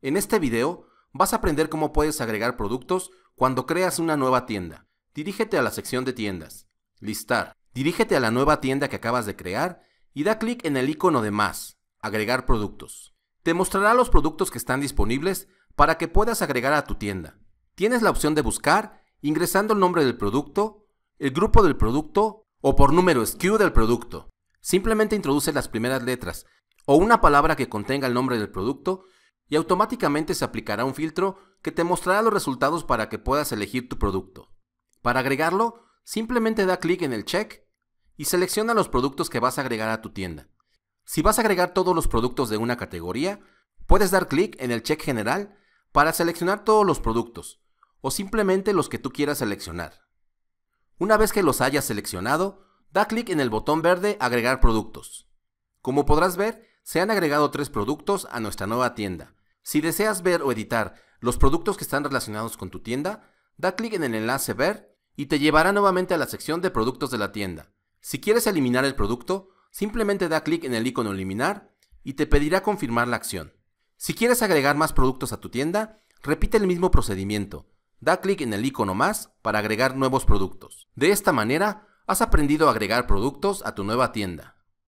En este video vas a aprender cómo puedes agregar productos cuando creas una nueva tienda. Dirígete a la sección de tiendas, listar. Dirígete a la nueva tienda que acabas de crear y da clic en el icono de más, agregar productos. Te mostrará los productos que están disponibles para que puedas agregar a tu tienda. Tienes la opción de buscar ingresando el nombre del producto, el grupo del producto o por número SKU del producto. Simplemente introduce las primeras letras o una palabra que contenga el nombre del producto y automáticamente se aplicará un filtro que te mostrará los resultados para que puedas elegir tu producto. Para agregarlo, simplemente da clic en el check y selecciona los productos que vas a agregar a tu tienda. Si vas a agregar todos los productos de una categoría, puedes dar clic en el check general para seleccionar todos los productos o simplemente los que tú quieras seleccionar. Una vez que los hayas seleccionado, da clic en el botón verde Agregar productos. Como podrás ver, se han agregado tres productos a nuestra nueva tienda, si deseas ver o editar los productos que están relacionados con tu tienda, da clic en el enlace Ver y te llevará nuevamente a la sección de productos de la tienda. Si quieres eliminar el producto, simplemente da clic en el icono Eliminar y te pedirá confirmar la acción. Si quieres agregar más productos a tu tienda, repite el mismo procedimiento. Da clic en el icono Más para agregar nuevos productos. De esta manera, has aprendido a agregar productos a tu nueva tienda.